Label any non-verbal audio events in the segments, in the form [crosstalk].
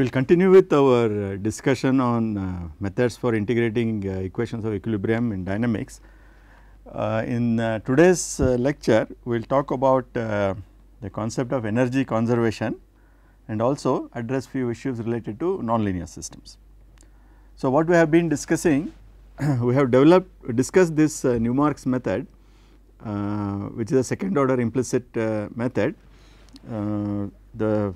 We will continue with our uh, discussion on uh, methods for integrating uh, equations of equilibrium in dynamics. Uh, in uh, today's uh, lecture, we will talk about the concept of energy conservation and also address few issues related to nonlinear systems. So, what we have been discussing, [clears throat] we have developed discussed this Newmark's method which is a second order implicit method. the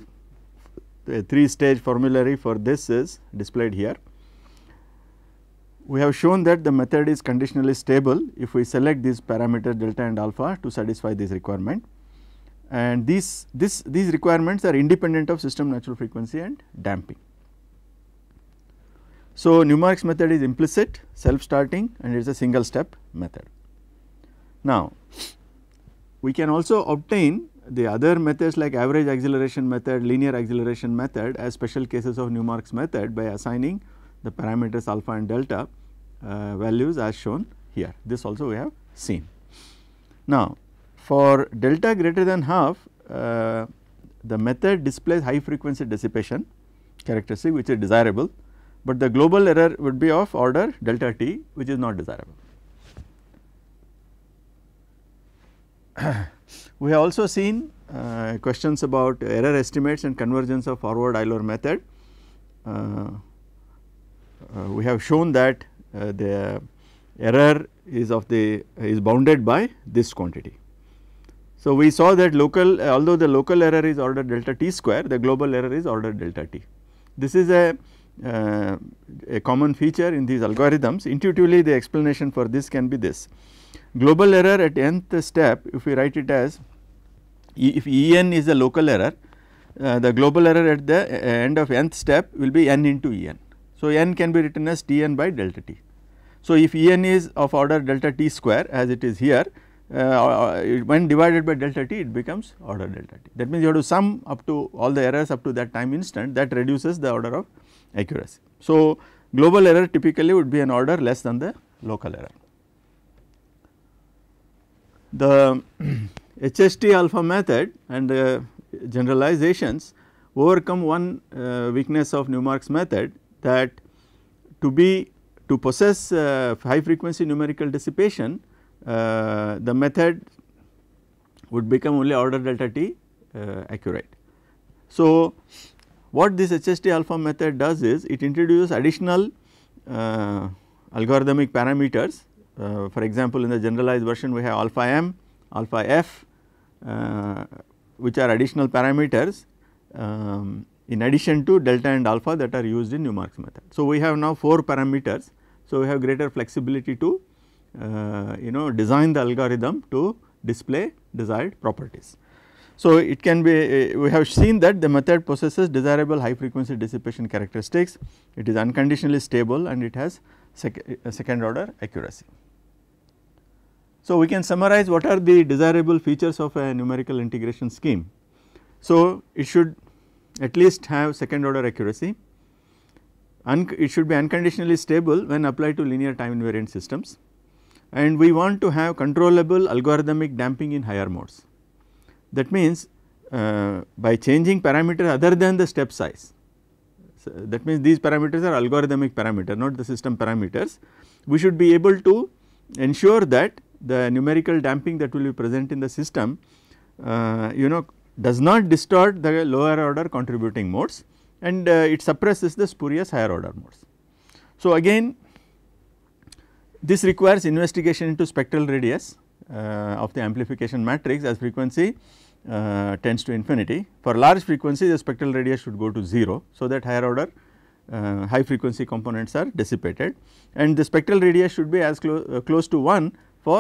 the 3 stage formulary for this is displayed here. We have shown that the method is conditionally stable if we select these parameters delta and alpha to satisfy this requirement and these, this, these requirements are independent of system natural frequency and damping. So, Newmark's method is implicit self starting and it is a single step method. Now, we can also obtain the other methods like average acceleration method, linear acceleration method as special cases of Newmark's method by assigning the parameters alpha and delta uh, values as shown here. This also we have seen. Now, for delta greater than half, uh, the method displays high frequency dissipation characteristic which is desirable, but the global error would be of order delta t which is not desirable. [clears throat] [clears throat] We have also seen uh, questions about error estimates and convergence of forward Euler method. Uh, uh, we have shown that uh, the error is of the is bounded by this quantity. So, we saw that local although the local error is order delta t square the global error is order delta t. This is a uh, a common feature in these algorithms intuitively the explanation for this can be this global error at nth step if we write it as if En is the local error, uh, the global error at the end of nth step will be n into En. So, n can be written as Tn by delta t. So, if En is of order delta t square as it is here, uh, uh, when divided by delta t it becomes order delta t. That means, you have to sum up to all the errors up to that time instant that reduces the order of accuracy. So, global error typically would be an order less than the local error. The [clears throat] HST alpha method and uh, generalizations overcome one uh, weakness of Newmark's method that to be to possess uh, high frequency numerical dissipation uh, the method would become only order delta t uh, accurate. So, what this HST alpha method does is it introduces additional uh, algorithmic parameters for example in the generalized version we have alpha m alpha f uh, which are additional parameters um, in addition to delta and alpha that are used in Newmark's method. So, we have now 4 parameters. So, we have greater flexibility to uh, you know design the algorithm to display desired properties. So, it can be uh, we have seen that the method possesses desirable high frequency dissipation characteristics, it is unconditionally stable and it has sec uh, second order accuracy. So, we can summarize what are the desirable features of a numerical integration scheme. So, it should at least have second order accuracy, Un it should be unconditionally stable when applied to linear time invariant systems and we want to have controllable algorithmic damping in higher modes. That means uh, by changing parameter other than the step size, so that means these parameters are algorithmic parameter not the system parameters, we should be able to ensure that the numerical damping that will be present in the system uh, you know does not distort the lower order contributing modes and uh, it suppresses the spurious higher order modes. So, again this requires investigation into spectral radius uh, of the amplification matrix as frequency uh, tends to infinity. For large frequencies the spectral radius should go to 0. So, that higher order uh, high frequency components are dissipated and the spectral radius should be as clo uh, close to 1 for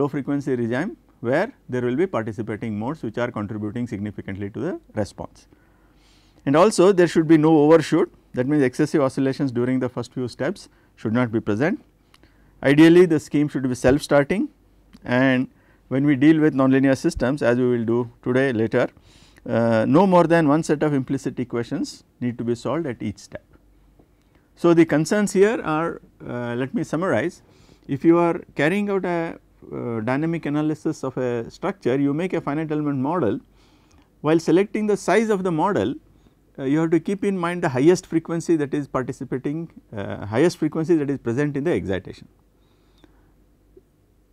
low frequency regime where there will be participating modes which are contributing significantly to the response. And also there should be no overshoot that means excessive oscillations during the first few steps should not be present. Ideally the scheme should be self starting and when we deal with nonlinear systems as we will do today later uh, no more than one set of implicit equations need to be solved at each step. So, the concerns here are uh, let me summarize if you are carrying out a uh, dynamic analysis of a structure you make a finite element model while selecting the size of the model uh, you have to keep in mind the highest frequency that is participating uh, highest frequency that is present in the excitation.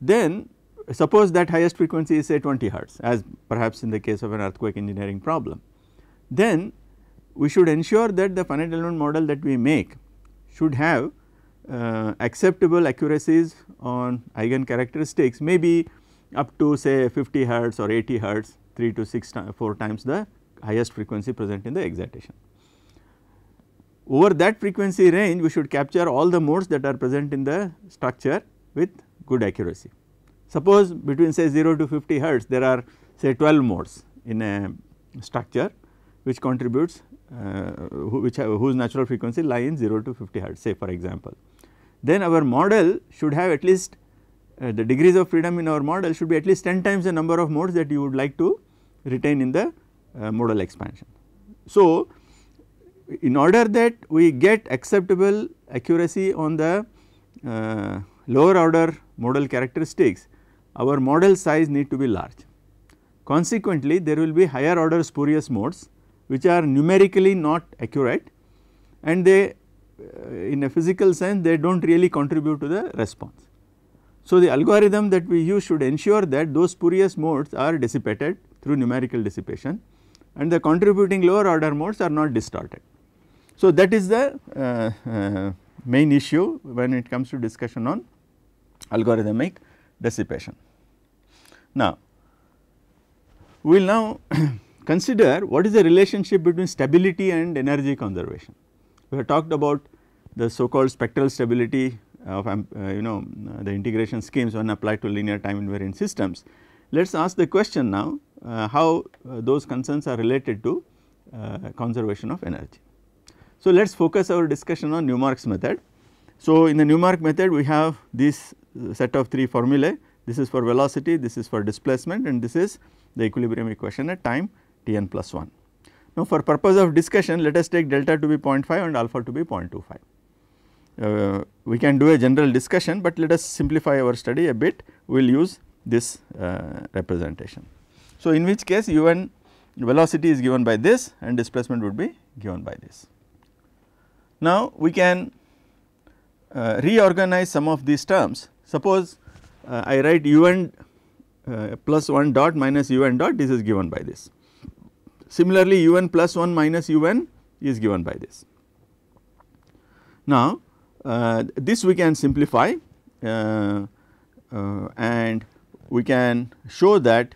Then suppose that highest frequency is say 20 hertz as perhaps in the case of an earthquake engineering problem. Then we should ensure that the finite element model that we make should have uh, acceptable accuracies on eigen characteristics may be up to say 50 hertz or 80 hertz 3 to 6 4 times the highest frequency present in the excitation. Over that frequency range we should capture all the modes that are present in the structure with good accuracy. Suppose between say 0 to 50 hertz there are say 12 modes in a structure which contributes uh, which have, whose natural frequency lie in 0 to 50 hertz say for example then our model should have at least uh, the degrees of freedom in our model should be at least 10 times the number of modes that you would like to retain in the uh, expansion. So, in order that we get acceptable accuracy on the uh, lower order model characteristics, our model size need to be large. Consequently, there will be higher order spurious modes which are numerically not accurate and they uh, in a physical sense they do not really contribute to the response. So, the algorithm that we use should ensure that those spurious modes are dissipated through numerical dissipation and the contributing lower order modes are not distorted. So, that is the uh, uh, main issue when it comes to discussion on algorithmic dissipation. Now, we will now [coughs] consider what is the relationship between stability and energy conservation. We have talked about the so called spectral stability of um, uh, you know the integration schemes when applied to linear time invariant systems. Let us ask the question now uh, how uh, those concerns are related to uh, conservation of energy. So, let us focus our discussion on Newmark's method. So, in the Newmark method we have this uh, set of 3 formulae this is for velocity, this is for displacement and this is the equilibrium equation at time t n plus 1. Now, for purpose of discussion let us take delta to be 0.5 and alpha to be 0.25 uh, we can do a general discussion, but let us simplify our study a bit we will use this uh, representation. So, in which case u n velocity is given by this and displacement would be given by this. Now, we can uh, reorganize some of these terms suppose uh, I write u n uh, plus 1 dot minus u n dot this is given by this. Similarly, u n plus 1 minus u n is given by this. Now, uh, this we can simplify uh, uh, and we can show that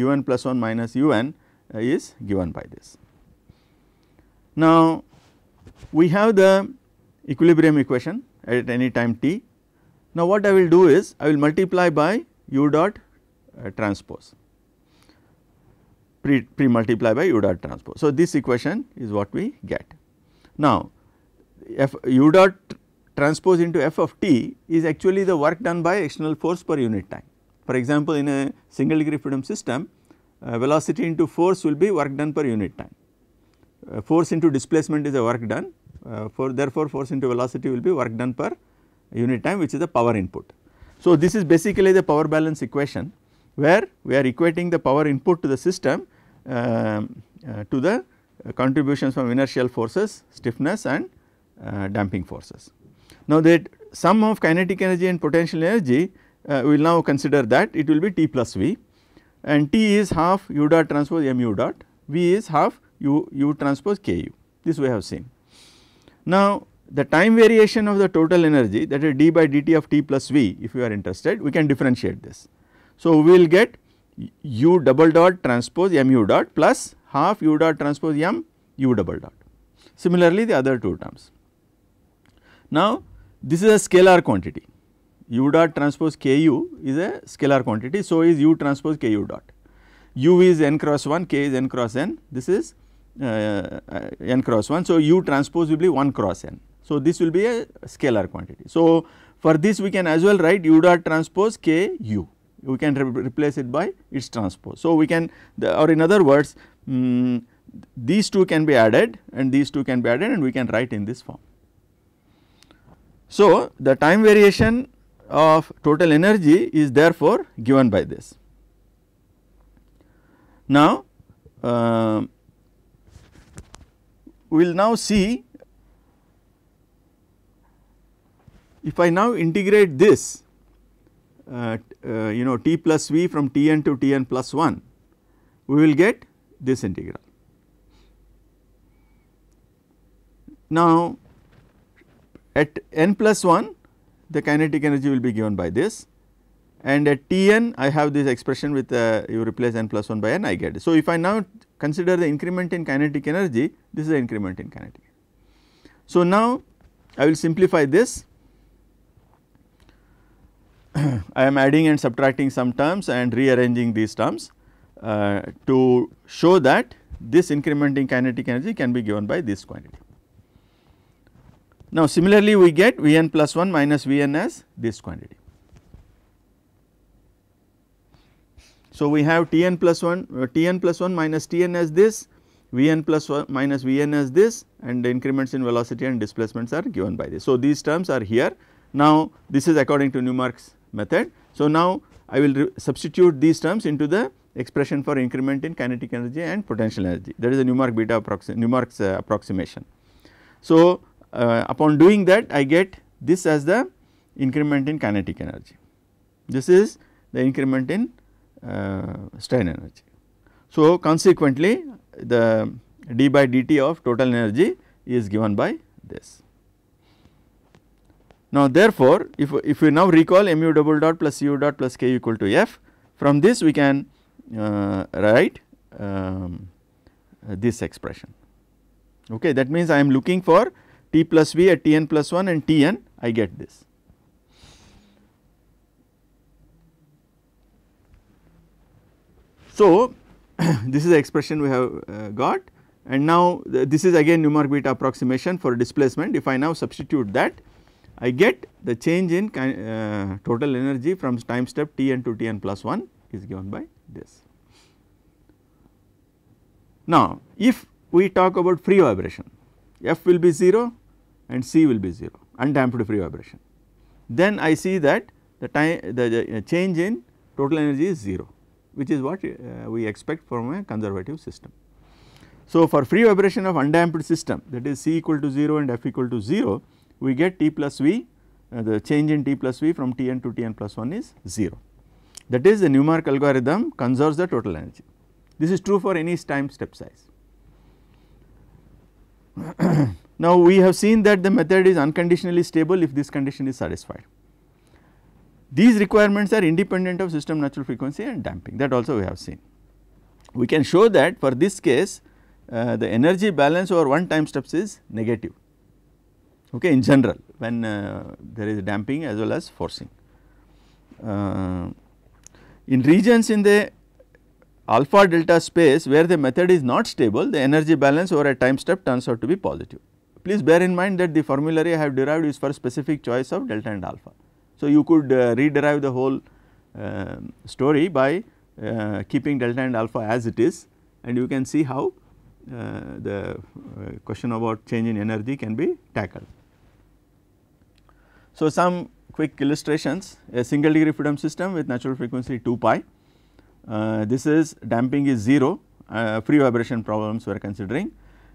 u n plus 1 minus u n is given by this. Now, we have the equilibrium equation at any time t. Now, what I will do is I will multiply by u dot uh, transpose pre, pre multiply by u dot transpose. So, this equation is what we get. Now, if u dot transpose into f of t is actually the work done by external force per unit time. For example, in a single degree freedom system uh, velocity into force will be work done per unit time. Uh, force into displacement is a work done uh, for therefore force into velocity will be work done per unit time which is the power input. So, this is basically the power balance equation where we are equating the power input to the system um, uh, to the contributions from inertial forces, stiffness and uh, damping forces. Now, that sum of kinetic energy and potential energy uh, we will now consider that it will be T plus V and T is half u dot transpose mu dot, V is half u, u transpose ku this we have seen. Now, the time variation of the total energy that is d by dt of T plus V if you are interested we can differentiate this. So, we will get u double dot transpose mu dot plus half u dot transpose m u double dot similarly the other two terms. Now, this is a scalar quantity u dot transpose ku is a scalar quantity. So, is u transpose ku dot u is n cross 1 k is n cross n this is uh, uh, n cross 1. So, u transpose will be 1 cross n. So, this will be a scalar quantity. So, for this we can as well write u dot transpose k u we can re replace it by its transpose. So, we can the, or in other words um, these two can be added and these two can be added and we can write in this form. So, the time variation of total energy is therefore given by this. Now, uh, we will now see if I now integrate this uh, uh, you know t plus v from t n to t n plus 1 we will get this integral. Now, at n plus 1 the kinetic energy will be given by this and at Tn I have this expression with uh, you replace n plus 1 by n I get. So, if I now consider the increment in kinetic energy this is the increment in kinetic. So, now I will simplify this [clears throat] I am adding and subtracting some terms and rearranging these terms uh, to show that this increment in kinetic energy can be given by this quantity. Now similarly we get Vn plus 1 minus Vn as this quantity. So we have Tn plus 1 uh, Tn plus 1 minus Tn as this Vn plus 1 minus Vn as this and the increments in velocity and displacements are given by this. So these terms are here. Now this is according to Newmark's method. So now I will substitute these terms into the expression for increment in kinetic energy and potential energy that is the Newmark beta approxi Newmark's uh, approximation. So uh, upon doing that I get this as the increment in kinetic energy. This is the increment in uh, strain energy. So, consequently the d by dt of total energy is given by this. Now, therefore, if, if we now recall mu double dot plus u dot plus k equal to f from this we can uh, write um, this expression. Okay, that means I am looking for t plus v at t n plus 1 and t n I get this. So, [clears throat] this is the expression we have uh, got and now this is again numeric beta approximation for displacement if I now substitute that I get the change in uh, total energy from time step t n to t n plus 1 is given by this. Now if we talk about free vibration f will be 0 and C will be 0 undamped free vibration. Then I see that the time the, the uh, change in total energy is 0 which is what uh, we expect from a conservative system. So, for free vibration of undamped system that is C equal to 0 and F equal to 0 we get T plus V uh, the change in T plus V from Tn to Tn plus 1 is 0 that is the numeric algorithm conserves the total energy. This is true for any time step size. [clears throat] now we have seen that the method is unconditionally stable if this condition is satisfied. These requirements are independent of system natural frequency and damping that also we have seen. We can show that for this case uh, the energy balance over 1 time steps is negative okay in general when uh, there is damping as well as forcing. Uh, in regions in the alpha delta space where the method is not stable the energy balance over a time step turns out to be positive. Please bear in mind that the formulary I have derived is for specific choice of delta and alpha. So, you could uh, rederive the whole uh, story by uh, keeping delta and alpha as it is and you can see how uh, the uh, question about change in energy can be tackled. So, some quick illustrations a single degree freedom system with natural frequency 2 pi uh, this is damping is 0 uh, free vibration problems we are considering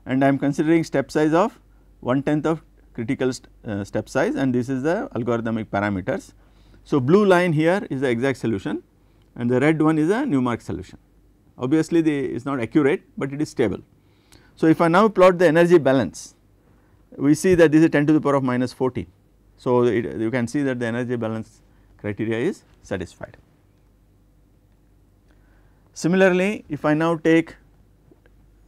and I am considering step size of 1 tenth of critical st uh, step size and this is the algorithmic parameters. So, blue line here is the exact solution and the red one is a Newmark solution. Obviously, the is not accurate, but it is stable. So, if I now plot the energy balance we see that this is 10 to the power of minus 14. So, it, you can see that the energy balance criteria is satisfied. Similarly, if I now take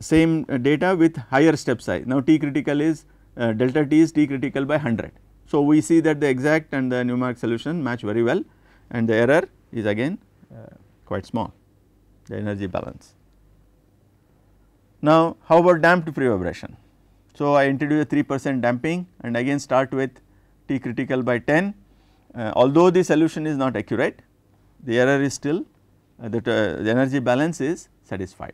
same uh, data with higher step size, now T critical is uh, delta T is T critical by 100. So, we see that the exact and the numeric solution match very well and the error is again uh, quite small, the energy balance. Now, how about damped free vibration? So, I introduce a 3 percent damping and again start with T critical by 10. Uh, although the solution is not accurate, the error is still uh, that uh, the energy balance is satisfied.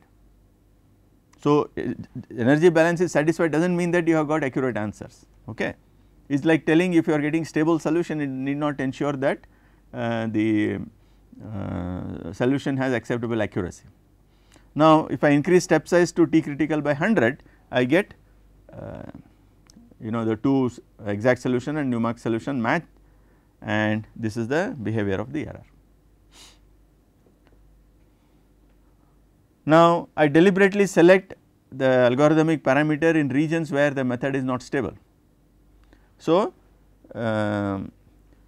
So, uh, energy balance is satisfied does not mean that you have got accurate answers ok. It is like telling if you are getting stable solution it need not ensure that uh, the uh, solution has acceptable accuracy. Now, if I increase step size to t critical by 100 I get uh, you know the two exact solution and Newmark solution match and this is the behavior of the error. Now, I deliberately select the algorithmic parameter in regions where the method is not stable. So, uh,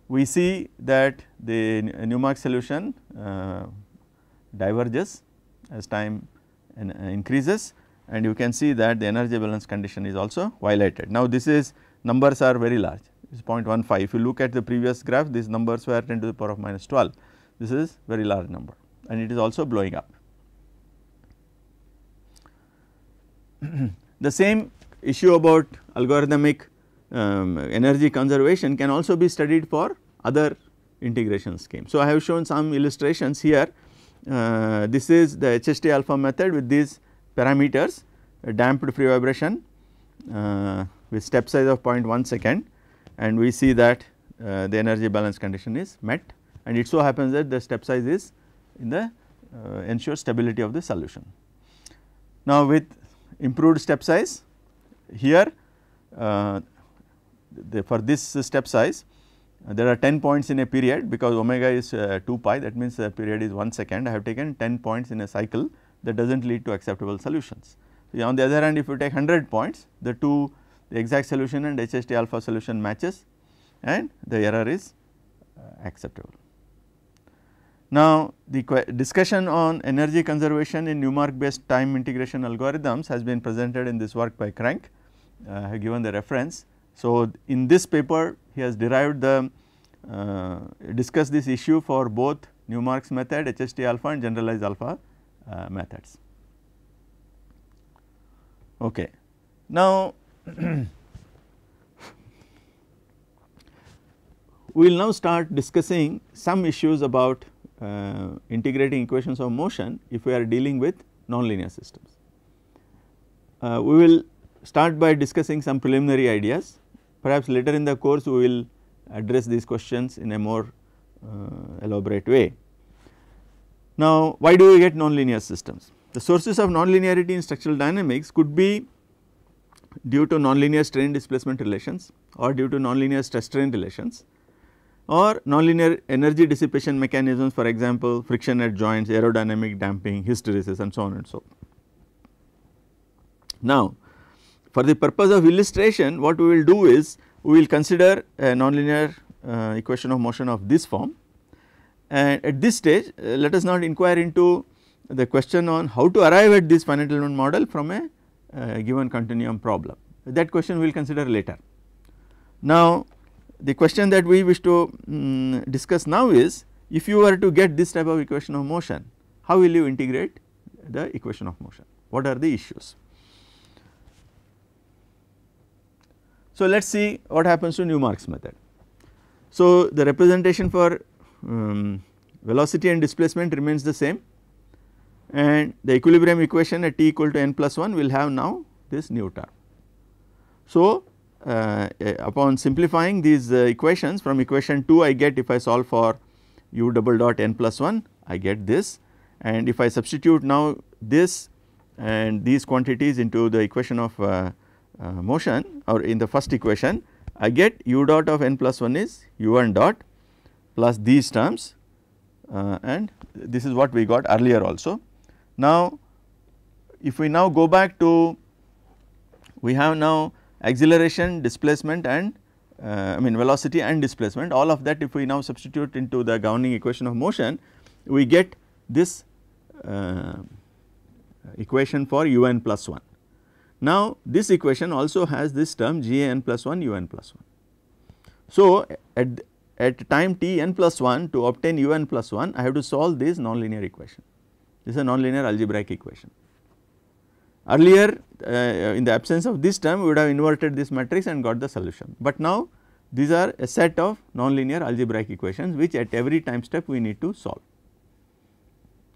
we see that the Newmark solution uh, diverges as time in, uh, increases and you can see that the energy balance condition is also violated. Now, this is numbers are very large is 0.15 if you look at the previous graph these numbers were 10 to the power of minus 12 this is very large number and it is also blowing up. [clears throat] the same issue about algorithmic um, energy conservation can also be studied for other integration schemes. So, I have shown some illustrations here. Uh, this is the HST alpha method with these parameters damped free vibration uh, with step size of 0.1 second and we see that uh, the energy balance condition is met and it so happens that the step size is in the uh, ensure stability of the solution. Now with improved step size here uh, the, for this step size uh, there are 10 points in a period because omega is uh, 2 pi that means the period is 1 second I have taken 10 points in a cycle that does not lead to acceptable solutions. So, on the other hand if you take 100 points the two the exact solution and HST alpha solution matches and the error is uh, acceptable. Now, the discussion on energy conservation in Newmark based time integration algorithms has been presented in this work by Crank, I uh, have given the reference. So, in this paper he has derived the uh, discussed this issue for both Newmark's method HST alpha and generalized alpha uh, methods. Okay. Now, [coughs] we will now start discussing some issues about uh, integrating equations of motion if we are dealing with nonlinear systems. Uh, we will start by discussing some preliminary ideas perhaps later in the course we will address these questions in a more uh, elaborate way. Now why do we get nonlinear systems? The sources of nonlinearity in structural dynamics could be due to nonlinear strain displacement relations or due to nonlinear stress strain relations or nonlinear energy dissipation mechanisms for example, friction at joints, aerodynamic damping, hysteresis and so on and so. Now, for the purpose of illustration what we will do is we will consider a nonlinear uh, equation of motion of this form and at this stage uh, let us not inquire into the question on how to arrive at this finite element model from a uh, given continuum problem that question we will consider later. Now the question that we wish to um, discuss now is if you were to get this type of equation of motion, how will you integrate the equation of motion? What are the issues? So, let us see what happens to Newmark's method. So, the representation for um, velocity and displacement remains the same and the equilibrium equation at t equal to n plus 1 will have now this new term. So, uh, eh, upon simplifying these uh, equations from equation 2 I get if I solve for u double dot n plus 1 I get this and if I substitute now this and these quantities into the equation of uh, uh, motion or in the first equation I get u dot of n plus 1 is u1 dot plus these terms uh, and this is what we got earlier also. Now if we now go back to we have now acceleration, displacement and uh, I mean velocity and displacement all of that if we now substitute into the governing equation of motion we get this uh, equation for un plus 1. Now this equation also has this term gan plus 1 un plus 1. So at, at time t n plus 1 to obtain un plus 1 I have to solve this nonlinear equation this is a nonlinear algebraic equation. Earlier uh, in the absence of this term we would have inverted this matrix and got the solution, but now these are a set of nonlinear algebraic equations which at every time step we need to solve.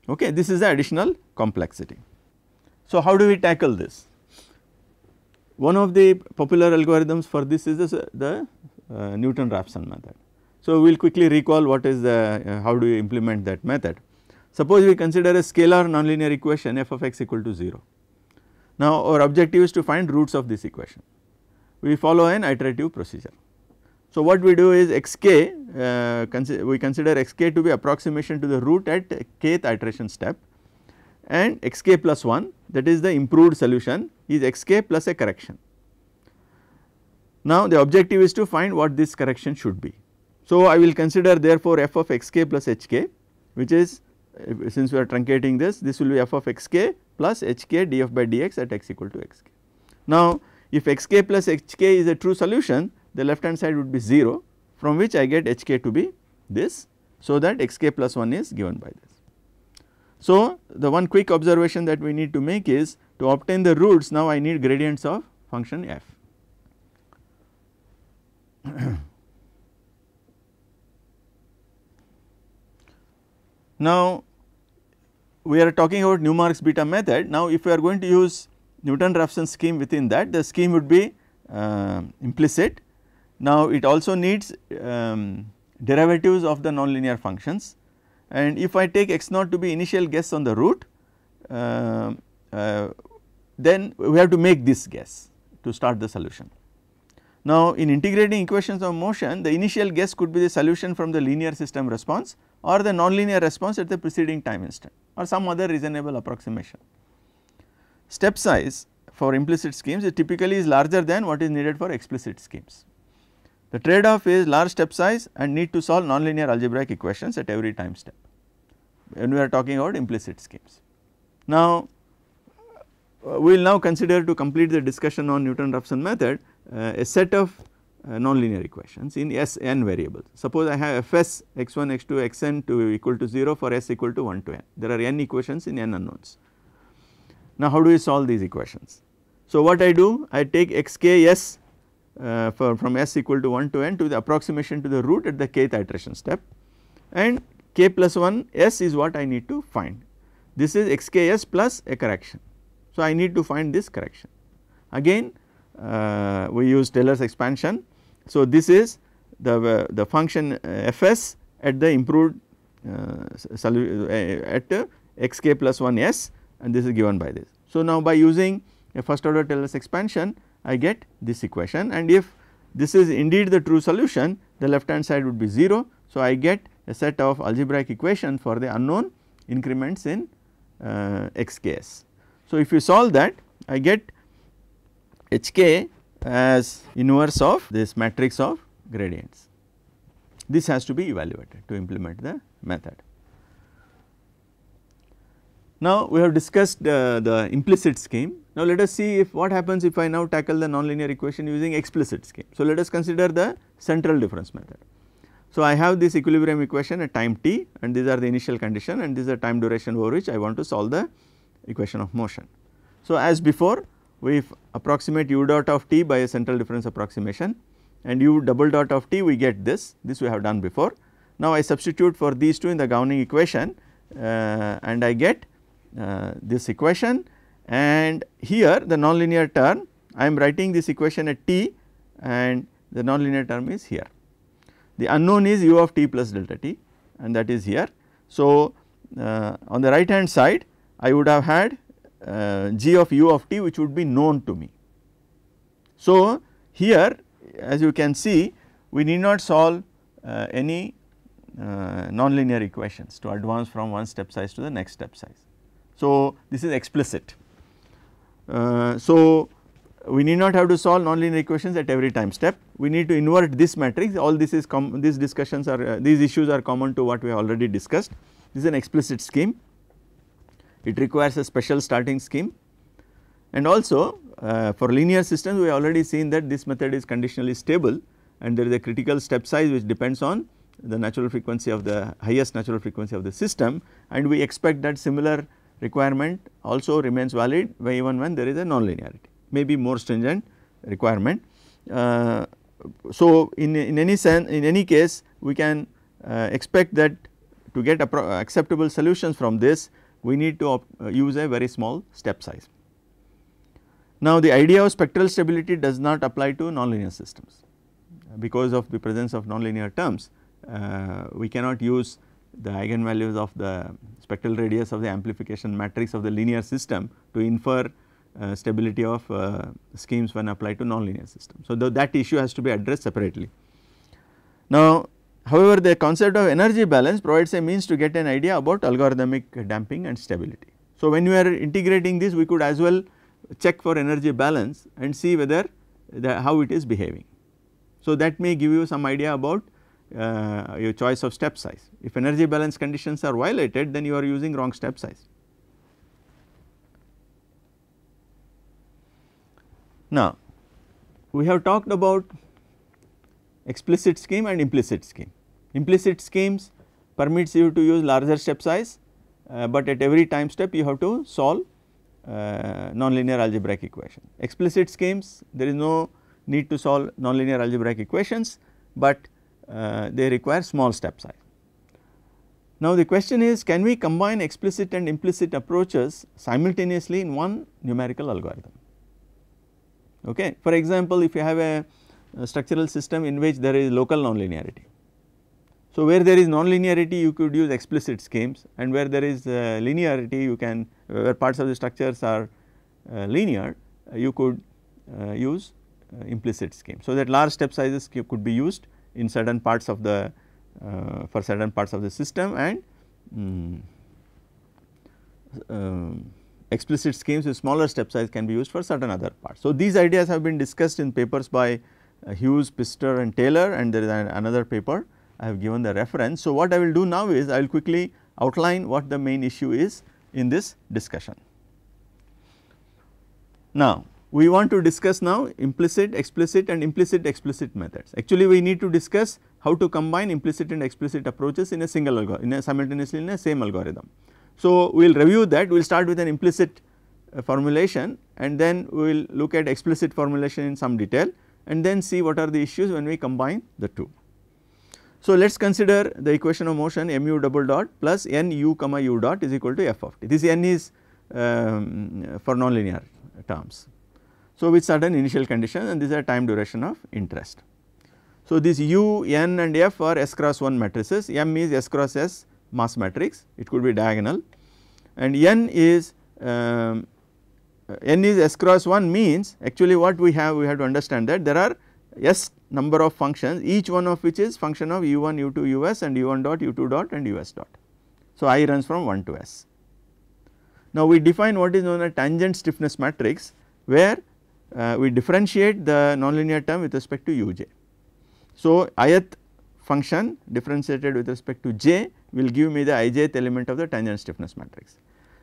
Okay, this is the additional complexity. So, how do we tackle this? One of the popular algorithms for this is the, the uh, Newton-Raphson method. So, we will quickly recall what is the uh, how do you implement that method. Suppose we consider a scalar nonlinear equation f of x equal to 0 now our objective is to find roots of this equation. We follow an iterative procedure. So what we do is xk uh, consi we consider xk to be approximation to the root at kth iteration step and xk plus 1 that is the improved solution is xk plus a correction. Now the objective is to find what this correction should be. So I will consider therefore f of xk plus hk which is since we are truncating this, this will be f of xk plus hk df by dx at x equal to xk. Now, if xk plus hk is a true solution, the left hand side would be 0 from which I get hk to be this. So, that xk plus 1 is given by this. So, the one quick observation that we need to make is to obtain the roots now I need gradients of function f. [clears throat] Now, we are talking about Newmark's beta method. Now, if we are going to use Newton-Raphson scheme within that, the scheme would be uh, implicit. Now, it also needs um, derivatives of the nonlinear functions and if I take x 0 to be initial guess on the root, uh, uh, then we have to make this guess to start the solution. Now, in integrating equations of motion the initial guess could be the solution from the linear system response or the nonlinear response at the preceding time instant or some other reasonable approximation. Step size for implicit schemes it typically is larger than what is needed for explicit schemes. The trade off is large step size and need to solve nonlinear algebraic equations at every time step when we are talking about implicit schemes. Now, uh, we will now consider to complete the discussion on Newton-Raphson method uh, a set of uh, nonlinear equations in S n variables. Suppose I have Fs x1, x2, xn to equal to 0 for s equal to 1 to n. There are n equations in n unknowns. Now how do we solve these equations? So what I do? I take xks uh, for, from s equal to 1 to n to the approximation to the root at the kth iteration step and k plus 1 s is what I need to find. This is xks plus a correction. So I need to find this correction. Again uh, we use Taylor's expansion. So, this is the, uh, the function fs at the improved uh, uh, at xk plus 1 s and this is given by this. So, now by using a first order Taylor's expansion I get this equation and if this is indeed the true solution the left hand side would be 0. So, I get a set of algebraic equations for the unknown increments in uh, xks. So, if you solve that I get hk as inverse of this matrix of gradients. This has to be evaluated to implement the method. Now we have discussed uh, the implicit scheme. Now let us see if what happens if I now tackle the nonlinear equation using explicit scheme. So let us consider the central difference method. So I have this equilibrium equation at time t and these are the initial condition and this is the time duration over which I want to solve the equation of motion. So as before we approximate u dot of t by a central difference approximation and u double dot of t we get this, this we have done before. Now, I substitute for these two in the governing equation uh, and I get uh, this equation and here the nonlinear term I am writing this equation at t and the nonlinear term is here. The unknown is u of t plus delta t and that is here. So, uh, on the right hand side I would have had uh, g of u of t which would be known to me. So, here as you can see we need not solve uh, any uh, nonlinear equations to advance from one step size to the next step size. So, this is explicit. Uh, so, we need not have to solve nonlinear equations at every time step we need to invert this matrix all this is these discussions are uh, these issues are common to what we already discussed this is an explicit scheme it requires a special starting scheme and also uh, for linear systems we already seen that this method is conditionally stable and there is a critical step size which depends on the natural frequency of the highest natural frequency of the system and we expect that similar requirement also remains valid even when there is a nonlinearity maybe more stringent requirement. Uh, so, in, in any sense in any case we can uh, expect that to get acceptable solutions from this we need to uh, use a very small step size. Now the idea of spectral stability does not apply to nonlinear systems because of the presence of nonlinear terms uh, we cannot use the eigenvalues of the spectral radius of the amplification matrix of the linear system to infer uh, stability of uh, schemes when applied to nonlinear systems. So, th that issue has to be addressed separately. Now, However, the concept of energy balance provides a means to get an idea about algorithmic damping and stability. So, when we are integrating this we could as well check for energy balance and see whether the, how it is behaving. So, that may give you some idea about uh, your choice of step size. If energy balance conditions are violated then you are using wrong step size. Now, we have talked about explicit scheme and implicit scheme. Implicit schemes permits you to use larger step size, uh, but at every time step you have to solve uh, nonlinear algebraic equation. Explicit schemes there is no need to solve nonlinear algebraic equations, but uh, they require small step size. Now the question is can we combine explicit and implicit approaches simultaneously in one numerical algorithm okay. For example, if you have a structural system in which there is local nonlinearity. So, where there is nonlinearity you could use explicit schemes and where there is uh, linearity you can where parts of the structures are uh, linear uh, you could uh, use uh, implicit schemes. So, that large step sizes could be used in certain parts of the uh, for certain parts of the system and mm, um, explicit schemes with smaller step size can be used for certain other parts. So, these ideas have been discussed in papers by uh, Hughes, Pister and Taylor and there is an another paper I have given the reference. So, what I will do now is I will quickly outline what the main issue is in this discussion. Now, we want to discuss now implicit, explicit and implicit explicit methods. Actually, we need to discuss how to combine implicit and explicit approaches in a single algorithm, in a simultaneously in a same algorithm. So, we will review that, we will start with an implicit uh, formulation and then we will look at explicit formulation in some detail and then see what are the issues when we combine the two. So, let us consider the equation of motion mu double dot plus n u comma u dot is equal to f of t. This n is um, for nonlinear terms. So, with certain initial conditions and these are time duration of interest. So, this u, n and f are s cross 1 matrices, m is s cross s mass matrix, it could be diagonal and n is um, n is s cross 1 means actually what we have we have to understand that there are s number of functions each one of which is function of u1 u2 us and u1 dot u2 dot and us dot. So, i runs from 1 to s. Now, we define what is known as tangent stiffness matrix where uh, we differentiate the nonlinear term with respect to uj. So, ith function differentiated with respect to j will give me the ijth element of the tangent stiffness matrix.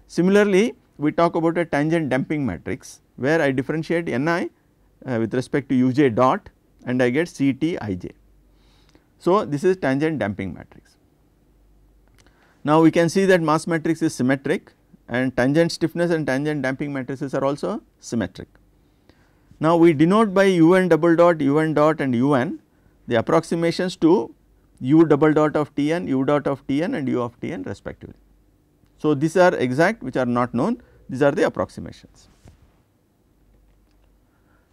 Similarly, we talk about a tangent damping matrix where I differentiate Ni uh, with respect to uj dot and I get Ct ij. So, this is tangent damping matrix. Now, we can see that mass matrix is symmetric and tangent stiffness and tangent damping matrices are also symmetric. Now, we denote by un double dot, un dot and un the approximations to u double dot of Tn, u dot of Tn and u of Tn respectively. So, these are exact which are not known these are the approximations.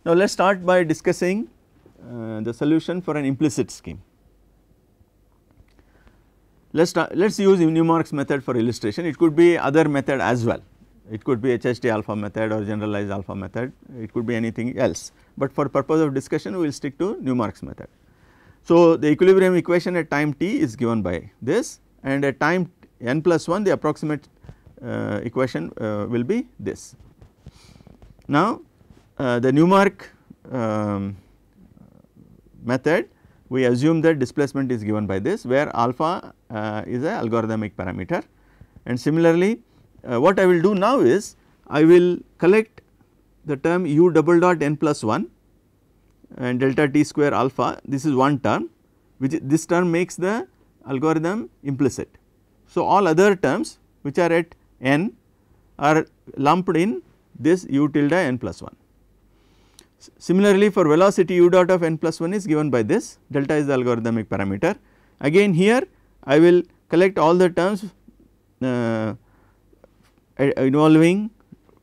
Now, let us start by discussing uh, the solution for an implicit scheme. Let us let us use Newmark's method for illustration it could be other method as well it could be HHT alpha method or generalized alpha method it could be anything else but for purpose of discussion we will stick to Newmark's method. So, the equilibrium equation at time t is given by this and at time n plus 1 the approximate uh, equation uh, will be this. Now uh, the Newmark um, method we assume that displacement is given by this where alpha is a algorithmic parameter and similarly what I will do now is I will collect the term u double dot n plus 1 and delta t square alpha this is one term which this term makes the algorithm implicit. So, all other terms which are at n are lumped in this u tilde n plus 1. Similarly, for velocity u dot of n plus 1 is given by this delta is the algorithmic parameter. Again here I will collect all the terms uh, uh involving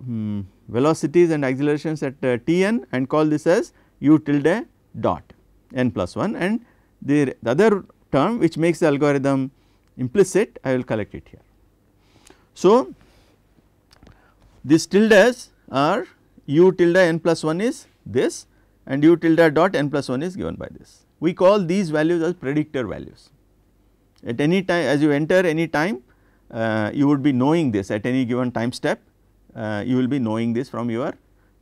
um, velocities and accelerations at uh, Tn and call this as u tilde dot n plus 1 and the, the other term which makes the algorithm implicit I will collect it here. So, these tildes are u tilde n plus 1 is this and u tilde dot n plus 1 is given by this. We call these values as predictor values. At any time as you enter any time uh, you would be knowing this at any given time step uh, you will be knowing this from your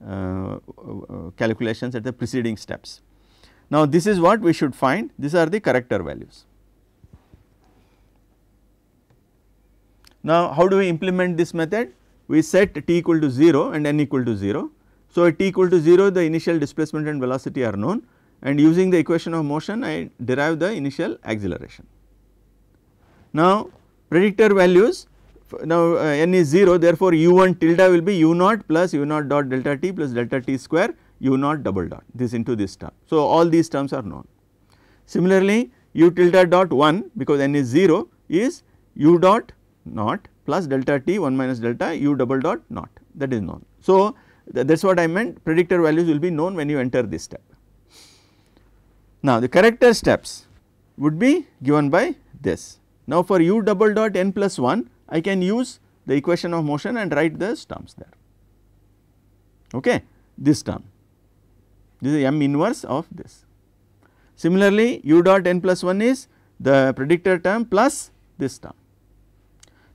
uh, uh calculations at the preceding steps. Now this is what we should find these are the corrector values. Now, how do we implement this method? We set t equal to 0 and n equal to 0. So, at t equal to 0 the initial displacement and velocity are known and using the equation of motion I derive the initial acceleration. Now, predictor values now uh, n is 0 therefore, u 1 tilde will be u naught plus u naught dot delta t plus delta t square u naught double dot this into this term. So, all these terms are known. Similarly, u tilde dot 1 because n is 0 is u dot naught plus delta t 1 minus delta u double dot naught that is known. So, that is what I meant predictor values will be known when you enter this step. Now, the corrector steps would be given by this. Now, for u double dot n plus 1 I can use the equation of motion and write the terms there okay this term this is m inverse of this. Similarly, u dot n plus 1 is the predictor term plus this term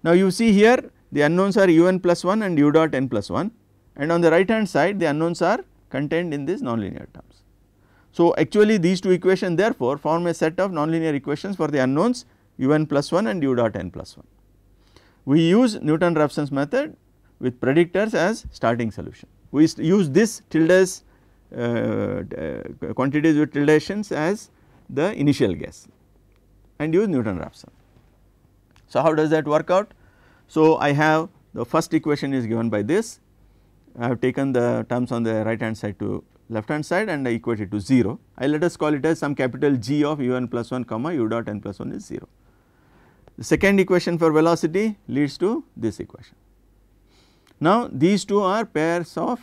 now, you see here the unknowns are u n plus 1 and u dot n plus 1 and on the right hand side the unknowns are contained in these nonlinear terms. So, actually these two equations therefore form a set of nonlinear equations for the unknowns u n plus 1 and u dot n plus 1. We use Newton-Raphson's method with predictors as starting solution. We use this tildes uh, uh, quantities with tildations as the initial guess and use Newton-Raphson. So, how does that work out? So, I have the first equation is given by this I have taken the terms on the right hand side to left hand side and I equate it to 0. I let us call it as some capital G of u1 plus 1 comma u dot n plus 1 is 0. The second equation for velocity leads to this equation. Now these two are pairs of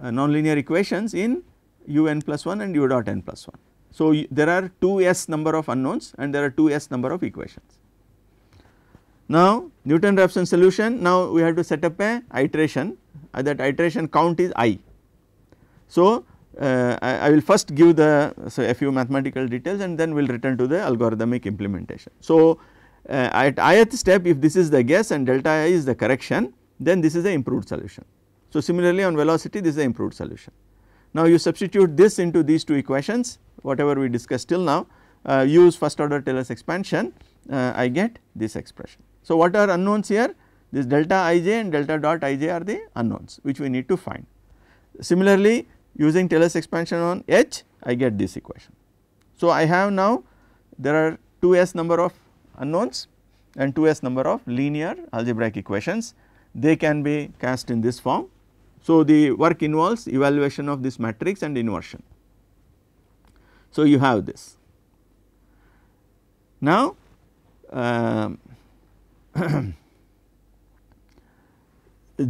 uh, nonlinear equations in un plus 1 and u dot n plus 1. So there are 2s number of unknowns and there are 2s number of equations. Now Newton-Raphson solution now we have to set up a iteration uh, that iteration count is i. So uh, I, I, will first give the so a few mathematical details and then we will return to the algorithmic implementation. So uh, at ith step if this is the guess and delta i is the correction then this is the improved solution. So similarly on velocity this is the improved solution. Now you substitute this into these two equations whatever we discussed till now uh, use first order Taylor's expansion uh, I get this expression. So, what are unknowns here? This delta ij and delta dot ij are the unknowns which we need to find. Similarly, using Taylor's expansion on H I get this equation. So, I have now there are 2s number of unknowns and 2s number of linear algebraic equations they can be cast in this form. So, the work involves evaluation of this matrix and inversion. So, you have this. Now, um,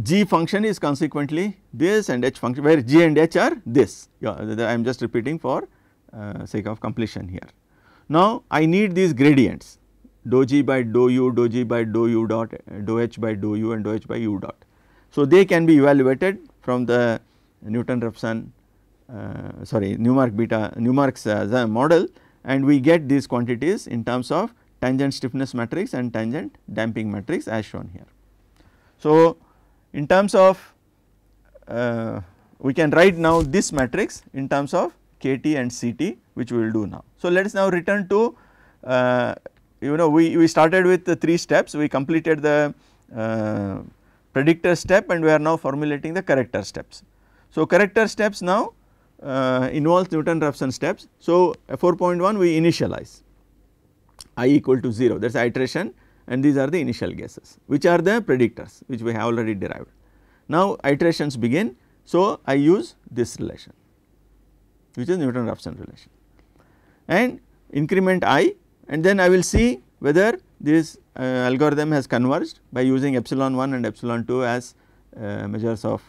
g function is consequently this and h function where g and h are this yeah, I am just repeating for uh, sake of completion here. Now, I need these gradients dou g by dou u, dou g by dou u dot, dou h by dou u and dou h by u dot. So, they can be evaluated from the Newton-Raphson uh, sorry Newmark beta Newmark's uh, model and we get these quantities in terms of tangent stiffness matrix and tangent damping matrix as shown here. So, in terms of uh, we can write now this matrix in terms of KT and CT which we will do now. So, let us now return to uh, you know we, we started with the 3 steps we completed the uh, predictor step and we are now formulating the corrector steps. So, corrector steps now uh, involves Newton Raphson steps. So, 4.1 we initialize i equal to 0 that is iteration and these are the initial guesses which are the predictors which we have already derived. Now iterations begin so I use this relation which is Newton-Raphson relation and increment i and then I will see whether this uh, algorithm has converged by using epsilon 1 and epsilon 2 as uh, measures of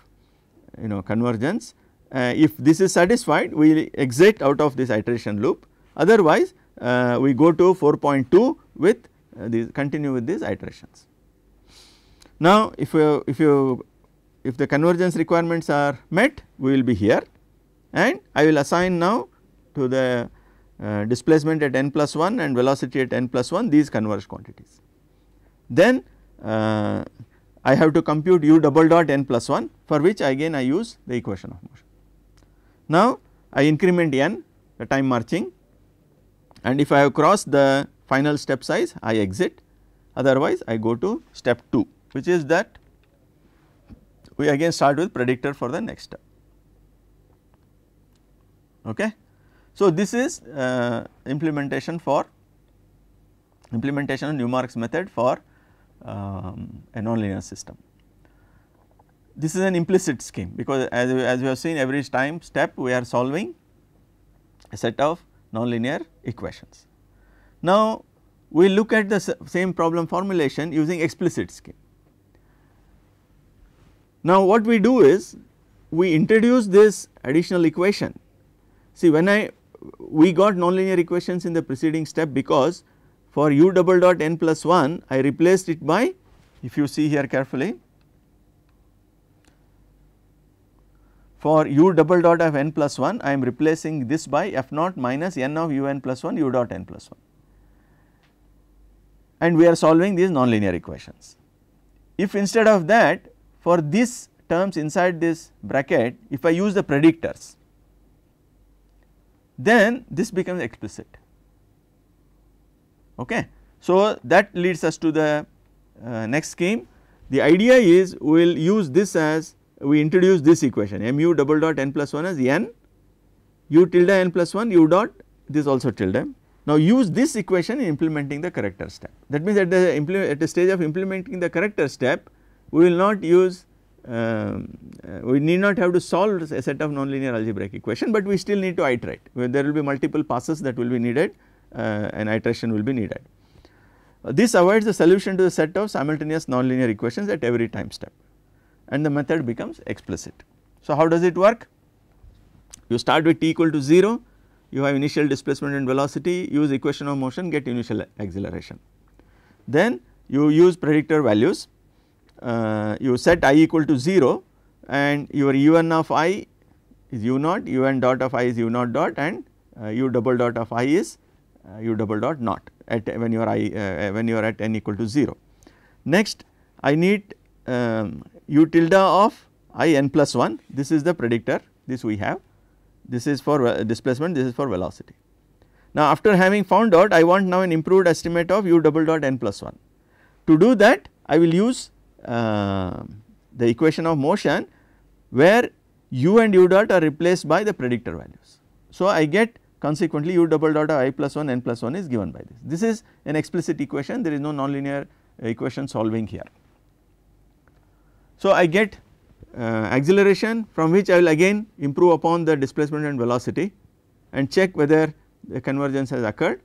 you know convergence. Uh, if this is satisfied we will exit out of this iteration loop otherwise uh, we go to 4.2 with uh, these continue with these iterations. Now if you if you if the convergence requirements are met we will be here and I will assign now to the uh, displacement at n plus 1 and velocity at n plus 1 these converged quantities. Then uh, I have to compute u double dot n plus 1 for which again I use the equation of motion. Now I increment n the time marching and if I have crossed the final step size I exit otherwise I go to step 2 which is that we again start with predictor for the next step. Okay. So, this is uh, implementation for implementation of Newmark's method for um, a nonlinear system. This is an implicit scheme because as, as we have seen every time step we are solving a set of nonlinear equations. Now, we look at the same problem formulation using explicit scheme. Now, what we do is we introduce this additional equation. See when I we got nonlinear equations in the preceding step because for u double dot n plus 1 I replaced it by if you see here carefully for u double dot of n plus 1 I am replacing this by f naught minus n of u n plus 1 u dot n plus 1 and we are solving these nonlinear equations. If instead of that for these terms inside this bracket if I use the predictors then this becomes explicit okay. So that leads us to the uh, next scheme the idea is we will use this as we introduce this equation mu double dot n plus 1 as n u tilde n plus 1 u dot this also tilde. Now use this equation in implementing the corrector step. That means at the at the stage of implementing the corrector step, we will not use um, uh, we need not have to solve a set of nonlinear algebraic equation, but we still need to iterate. There will be multiple passes that will be needed uh, and iteration will be needed. Uh, this avoids the solution to the set of simultaneous nonlinear equations at every time step and the method becomes explicit. So, how does it work? You start with t equal to 0, you have initial displacement and velocity, use equation of motion, get initial acceleration. Then you use predictor values, uh, you set i equal to 0 and your u1 of i is u naught, un dot of i is u naught dot and uh, u double dot of i is uh, u double dot naught at when you are i uh, when you are at n equal to 0. Next I need um, u tilde of i n plus 1 this is the predictor this we have this is for uh, displacement this is for velocity. Now after having found out I want now an improved estimate of u double dot n plus 1 to do that I will use uh, the equation of motion where u and u dot are replaced by the predictor values. So I get consequently u double dot of i plus 1 n plus 1 is given by this. This is an explicit equation there is no nonlinear equation solving here. So, I get uh, acceleration from which I will again improve upon the displacement and velocity and check whether the convergence has occurred.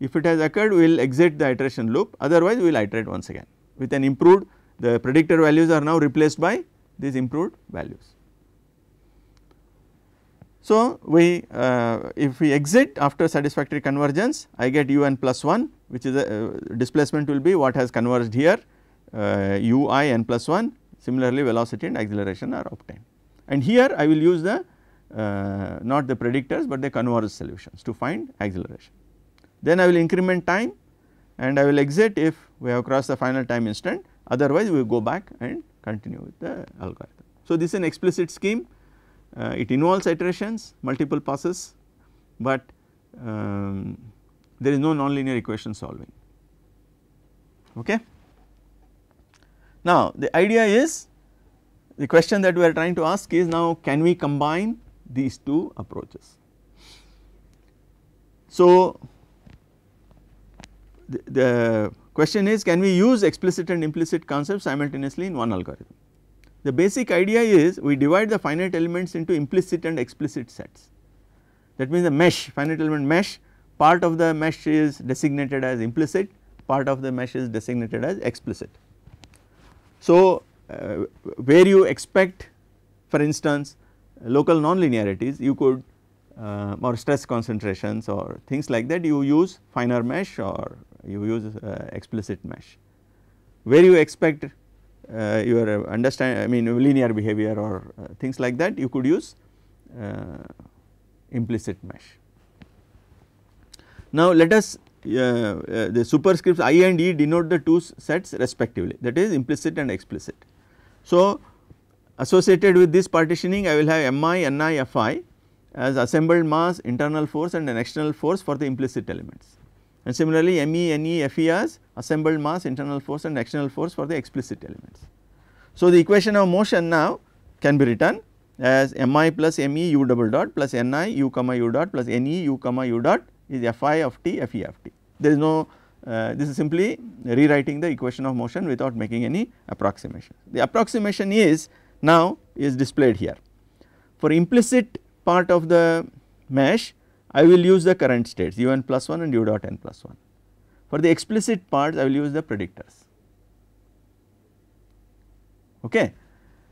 If it has occurred we will exit the iteration loop otherwise we will iterate once again with an improved the predictor values are now replaced by these improved values. So, we uh, if we exit after satisfactory convergence I get u n plus 1 which is a uh, displacement will be what has converged here uh, u i n plus 1 similarly velocity and acceleration are obtained. And here I will use the uh, not the predictors, but the converge solutions to find acceleration. Then I will increment time and I will exit if we have crossed the final time instant otherwise we will go back and continue with the algorithm. So this is an explicit scheme uh, it involves iterations multiple passes but um, there is no nonlinear equation solving okay. Now, the idea is the question that we are trying to ask is now can we combine these two approaches. So, the, the question is can we use explicit and implicit concepts simultaneously in one algorithm. The basic idea is we divide the finite elements into implicit and explicit sets that means the mesh finite element mesh part of the mesh is designated as implicit part of the mesh is designated as explicit. So, uh, where you expect for instance local non-linearities, you could uh, or stress concentrations or things like that you use finer mesh or you use uh, explicit mesh. Where you expect uh, your understand I mean linear behavior or uh, things like that you could use uh, implicit mesh. Now let us the superscripts i and e denote the two sets respectively that is implicit and explicit. So, associated with this partitioning I will have mi, ni, fi as assembled mass, internal force and an external force for the implicit elements. And similarly, me, ne, fe as assembled mass, internal force and external force for the explicit elements. So, the equation of motion now can be written as mi plus me u double dot plus ni u comma u dot plus ne u comma u dot is f i of t f e of t. There is no uh, this is simply rewriting the equation of motion without making any approximation. The approximation is now is displayed here. For implicit part of the mesh I will use the current states u n plus 1 and u dot n plus 1. For the explicit parts I will use the predictors. Okay.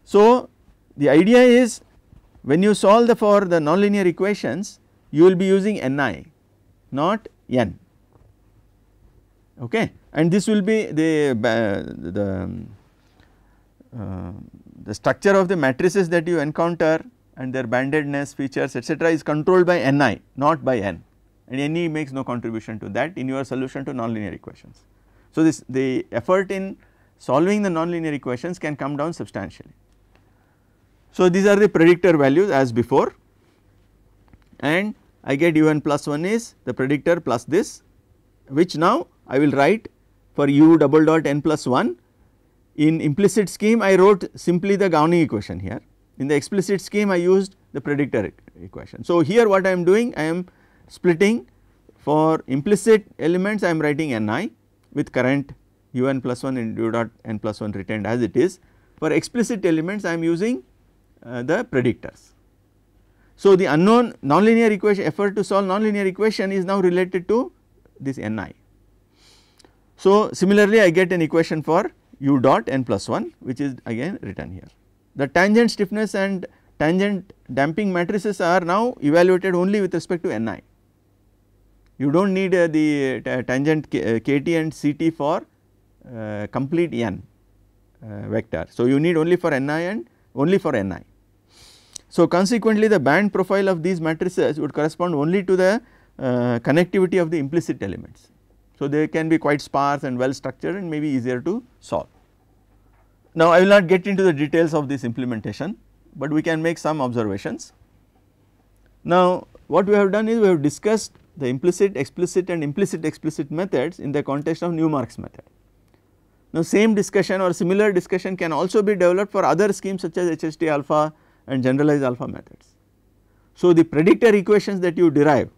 So, the idea is when you solve the for the nonlinear equations you will be using n i not n okay and this will be the the um, uh, the structure of the matrices that you encounter and their bandedness features etc is controlled by ni not by n and ne makes no contribution to that in your solution to nonlinear equations. So, this the effort in solving the nonlinear equations can come down substantially. So, these are the predictor values as before and I get u n plus 1 is the predictor plus this which now I will write for u double dot n plus 1. In implicit scheme I wrote simply the Gowning equation here, in the explicit scheme I used the predictor equation. So, here what I am doing I am splitting for implicit elements I am writing n i with current u n plus 1 and u dot n plus 1 retained as it is. For explicit elements I am using uh, the predictors. So, the unknown nonlinear equation effort to solve nonlinear equation is now related to this Ni. So, similarly I get an equation for u dot n plus 1 which is again written here. The tangent stiffness and tangent damping matrices are now evaluated only with respect to Ni. You do not need uh, the uh, tangent K, uh, kt and ct for uh, complete n uh, vector. So, you need only for Ni and only for Ni. So, consequently the band profile of these matrices would correspond only to the uh, connectivity of the implicit elements. So, they can be quite sparse and well structured and maybe easier to solve. Now, I will not get into the details of this implementation, but we can make some observations. Now, what we have done is we have discussed the implicit explicit and implicit explicit methods in the context of Newmark's method. Now, same discussion or similar discussion can also be developed for other schemes such as HST alpha, and generalized alpha methods. So, the predictor equations that you derive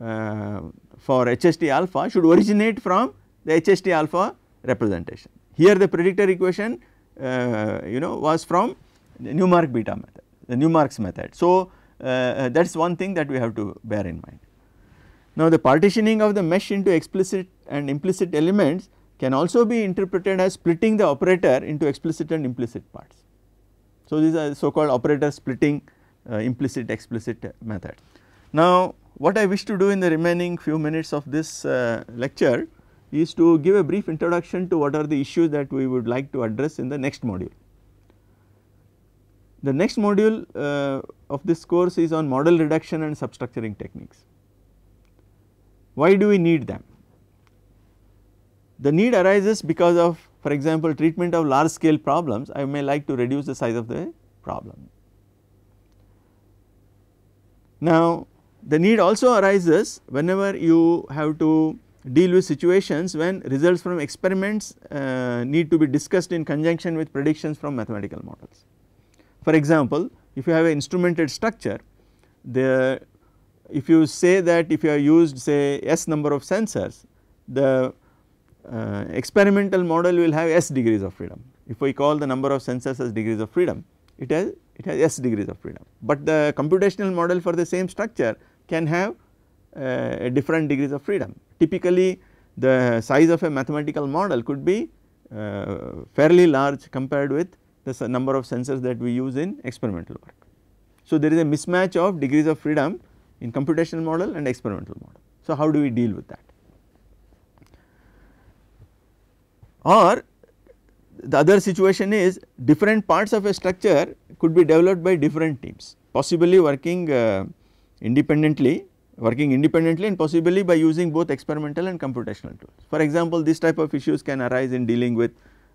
uh, for HST alpha should originate from the HST alpha representation. Here the predictor equation uh, you know was from the Newmark beta method, the Newmark's method. So, uh, that is one thing that we have to bear in mind. Now, the partitioning of the mesh into explicit and implicit elements can also be interpreted as splitting the operator into explicit and implicit parts. So, these are so called operator splitting uh, implicit explicit method. Now, what I wish to do in the remaining few minutes of this uh, lecture is to give a brief introduction to what are the issues that we would like to address in the next module. The next module uh, of this course is on model reduction and substructuring techniques. Why do we need them? The need arises because of for example, treatment of large scale problems I may like to reduce the size of the problem. Now the need also arises whenever you have to deal with situations when results from experiments uh, need to be discussed in conjunction with predictions from mathematical models. For example, if you have an instrumented structure the if you say that if you have used say s number of sensors the uh, experimental model will have s degrees of freedom. If we call the number of sensors as degrees of freedom, it has it has s degrees of freedom. But the computational model for the same structure can have uh, different degrees of freedom. Typically, the size of a mathematical model could be uh, fairly large compared with the number of sensors that we use in experimental work. So, there is a mismatch of degrees of freedom in computational model and experimental model. So, how do we deal with that? or the other situation is different parts of a structure could be developed by different teams possibly working uh, independently working independently and possibly by using both experimental and computational tools. For example, this type of issues can arise in dealing with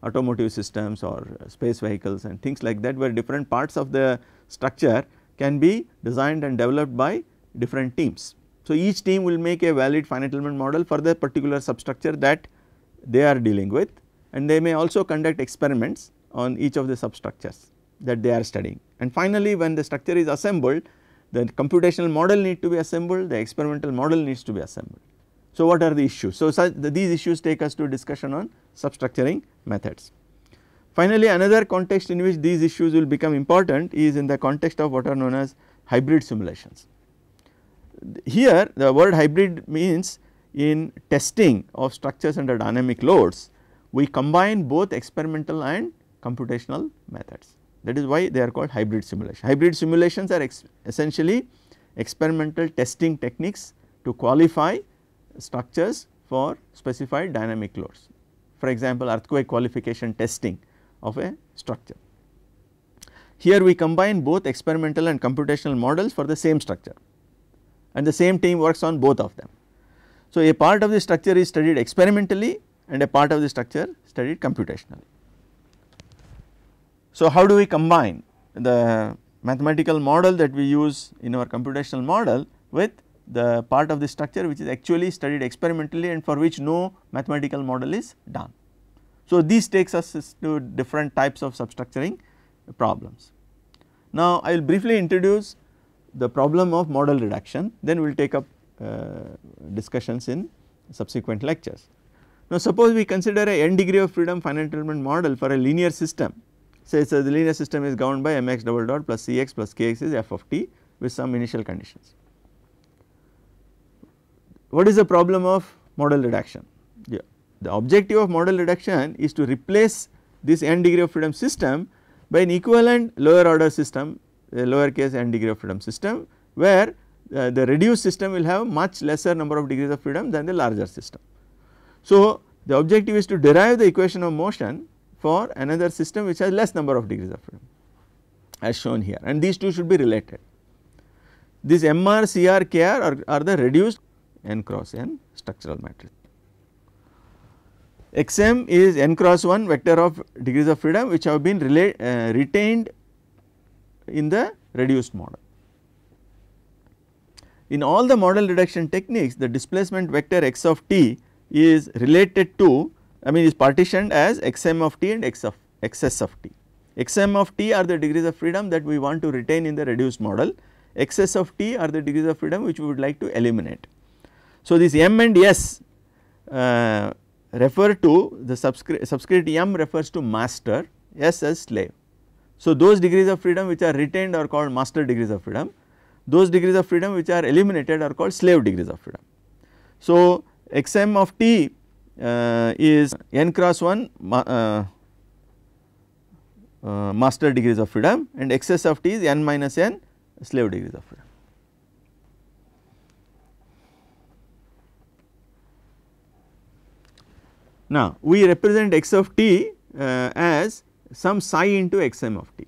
automotive systems or uh, space vehicles and things like that where different parts of the structure can be designed and developed by different teams. So, each team will make a valid finite element model for the particular substructure that they are dealing with and they may also conduct experiments on each of the substructures that they are studying. And finally, when the structure is assembled, the computational model need to be assembled, the experimental model needs to be assembled. So, what are the issues? So, the, these issues take us to discussion on substructuring methods. Finally, another context in which these issues will become important is in the context of what are known as hybrid simulations. Here the word hybrid means in testing of structures under dynamic loads we combine both experimental and computational methods. That is why they are called hybrid simulation. Hybrid simulations are ex essentially experimental testing techniques to qualify structures for specified dynamic loads. For example, earthquake qualification testing of a structure. Here we combine both experimental and computational models for the same structure and the same team works on both of them. So, a part of the structure is studied experimentally and a part of the structure studied computationally. So, how do we combine the mathematical model that we use in our computational model with the part of the structure which is actually studied experimentally and for which no mathematical model is done. So, this takes us to different types of substructuring problems. Now, I will briefly introduce the problem of model reduction then we will take up uh, discussions in subsequent lectures. Now, suppose we consider a n degree of freedom finite element model for a linear system say so the linear system is governed by mx double dot plus cx plus kx is f of t with some initial conditions. What is the problem of model reduction? Yeah. The objective of model reduction is to replace this n degree of freedom system by an equivalent lower order system a lower case n degree of freedom system where uh, the reduced system will have much lesser number of degrees of freedom than the larger system. So, the objective is to derive the equation of motion for another system which has less number of degrees of freedom as shown here and these two should be related. This MR, CR, KR are, are the reduced n cross n structural matrix. XM is n cross 1 vector of degrees of freedom which have been uh, retained in the reduced model. In all the model reduction techniques the displacement vector x of t is related to I mean is partitioned as xm of t and x of xs of t. xm of t are the degrees of freedom that we want to retain in the reduced model, xs of t are the degrees of freedom which we would like to eliminate. So, this m and s uh, refer to the subscript, subscript m refers to master, s as slave. So, those degrees of freedom which are retained are called master degrees of freedom, those degrees of freedom which are eliminated are called slave degrees of freedom. So, xm of t uh, is n cross 1 ma uh, uh, master degrees of freedom and xs of t is n minus n slave degrees of freedom. Now, we represent x of t uh, as some psi into xm of t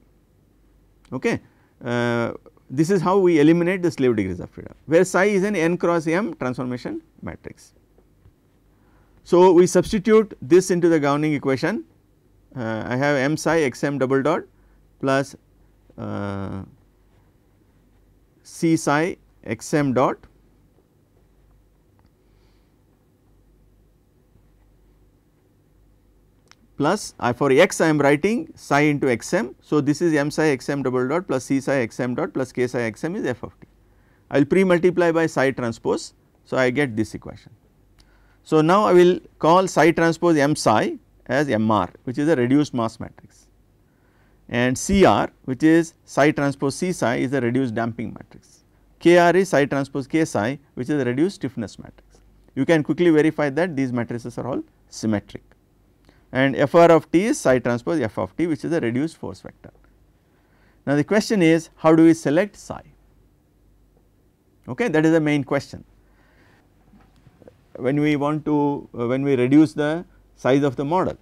okay. Uh, this is how we eliminate the slave degrees of freedom where psi is an n cross m transformation matrix. So, we substitute this into the governing equation uh, I have m psi x m double dot plus uh, c psi x m dot plus I for x I am writing psi into x m. So, this is m psi x m double dot plus c psi x m dot plus k psi x m is f of t. I will pre multiply by psi transpose. So, I get this equation. So, now I will call psi transpose m psi as MR which is a reduced mass matrix and CR which is psi transpose C psi is a reduced damping matrix. KR is psi transpose K psi which is a reduced stiffness matrix. You can quickly verify that these matrices are all symmetric and FR of T is psi transpose F of T which is a reduced force vector. Now the question is how do we select psi okay that is the main question when we want to uh, when we reduce the size of the model.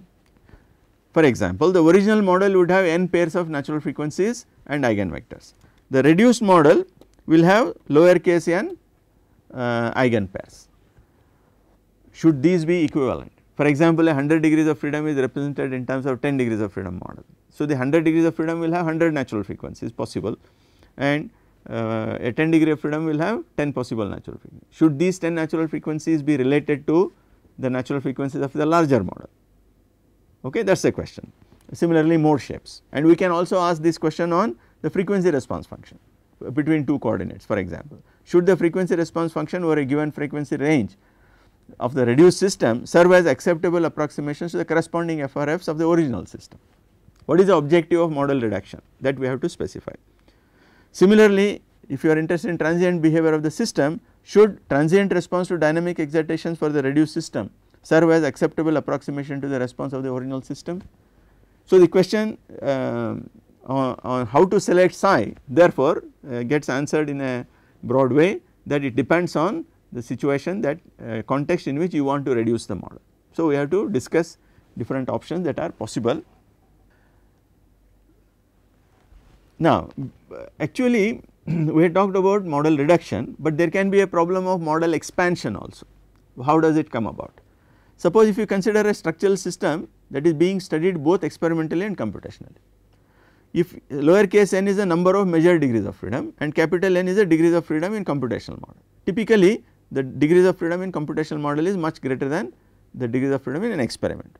For example, the original model would have n pairs of natural frequencies and eigenvectors. The reduced model will have lower case n uh, pairs. Should these be equivalent? For example, a 100 degrees of freedom is represented in terms of 10 degrees of freedom model. So, the 100 degrees of freedom will have 100 natural frequencies possible and uh, a 10 degree of freedom will have 10 possible natural frequencies. Should these 10 natural frequencies be related to the natural frequencies of the larger model? Okay, that is the question. Similarly, more shapes and we can also ask this question on the frequency response function uh, between two coordinates for example. Should the frequency response function over a given frequency range of the reduced system serve as acceptable approximations to the corresponding FRFs of the original system? What is the objective of model reduction that we have to specify? Similarly, if you are interested in transient behavior of the system should transient response to dynamic excitations for the reduced system serve as acceptable approximation to the response of the original system. So, the question uh, on, on, how to select psi therefore, uh, gets answered in a broad way that it depends on the situation that uh, context in which you want to reduce the model. So, we have to discuss different options that are possible Now actually [clears throat] we had talked about model reduction, but there can be a problem of model expansion also. How does it come about? Suppose if you consider a structural system that is being studied both experimentally and computationally. If lower case n is the number of measured degrees of freedom and capital N is the degrees of freedom in computational model. Typically the degrees of freedom in computational model is much greater than the degrees of freedom in an experiment.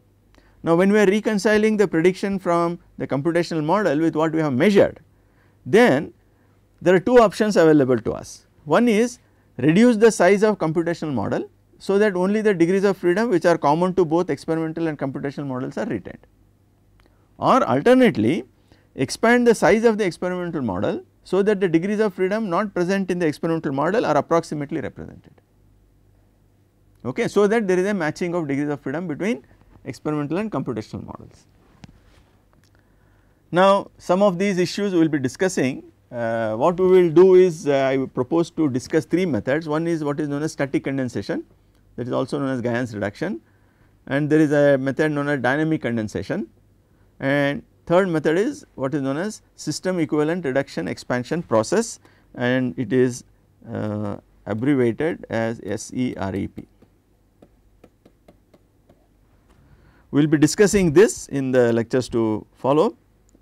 Now when we are reconciling the prediction from the computational model with what we have measured then there are two options available to us. One is reduce the size of computational model so that only the degrees of freedom which are common to both experimental and computational models are retained or alternately expand the size of the experimental model so that the degrees of freedom not present in the experimental model are approximately represented okay so that there is a matching of degrees of freedom between experimental and computational models now some of these issues we will be discussing uh, what we will do is uh, I propose to discuss three methods one is what is known as static condensation that is also known as Guyon's reduction and there is a method known as dynamic condensation and third method is what is known as system equivalent reduction expansion process and it is uh, abbreviated as SEREP. We will be discussing this in the lectures to follow.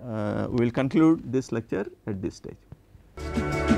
Uh, we will conclude this lecture at this stage.